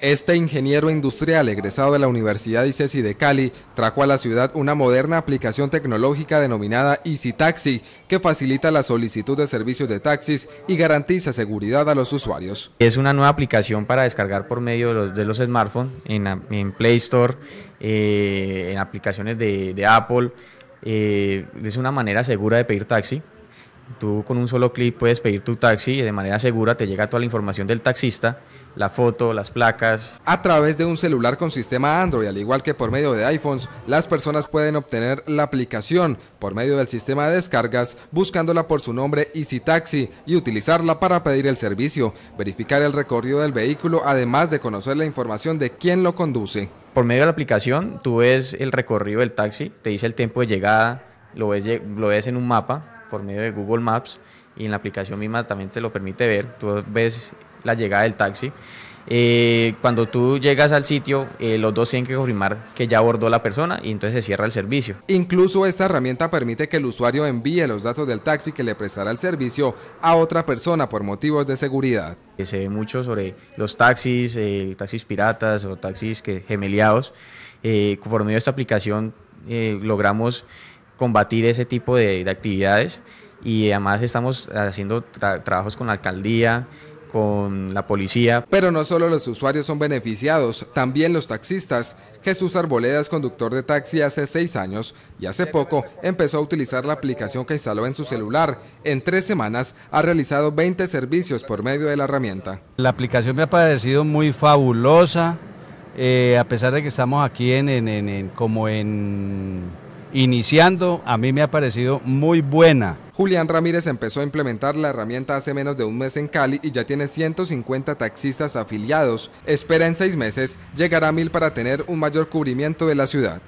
Este ingeniero industrial egresado de la Universidad ICESI de Cali trajo a la ciudad una moderna aplicación tecnológica denominada Easy Taxi que facilita la solicitud de servicios de taxis y garantiza seguridad a los usuarios. Es una nueva aplicación para descargar por medio de los, smartphones en, Play Store, eh, en aplicaciones de, Apple. Eh, es una manera segura de pedir taxi tú con un solo clic puedes pedir tu taxi y de manera segura te llega toda la información del taxista, la foto, las placas. A través de un celular con sistema Android, al igual que por medio de iPhones, las personas pueden obtener la aplicación por medio del sistema de descargas, buscándola por su nombre Easy Taxi y utilizarla para pedir el servicio, verificar el recorrido del vehículo, además de conocer la información de quién lo conduce. Por medio de la aplicación, tú ves el recorrido del taxi, te dice el tiempo de llegada, lo lo ves en un mapa, por medio de Google Maps y en la aplicación misma también te lo permite ver. Tú ves la llegada del taxi. Eh, cuando tú llegas al sitio, eh, los dos tienen que confirmar que ya abordó la persona y entonces se cierra el servicio. Incluso esta herramienta permite que el usuario envíe los datos del taxi que le prestará el servicio a otra persona por motivos de seguridad. Eh, se ve mucho sobre los taxis, taxis piratas o taxis que, gemeliados. por medio de esta aplicación logramos combatir ese tipo de, actividades y además estamos haciendo trabajos con la alcaldía, con la policía. Pero no solo los usuarios son beneficiados, también los taxistas. Jesús Arboleda es conductor de taxi hace seis años y hace poco empezó a utilizar la aplicación que instaló en su celular. En tres semanas ha realizado 20 servicios por medio de la herramienta. La aplicación me ha parecido muy fabulosa, eh, a pesar de que estamos aquí en como en iniciando, a mí me ha parecido muy buena. Julián Ramírez empezó a implementar la herramienta hace menos de un mes en Cali y ya tiene 150 taxistas afiliados. Espera en seis meses llegará a mil para tener un mayor cubrimiento de la ciudad.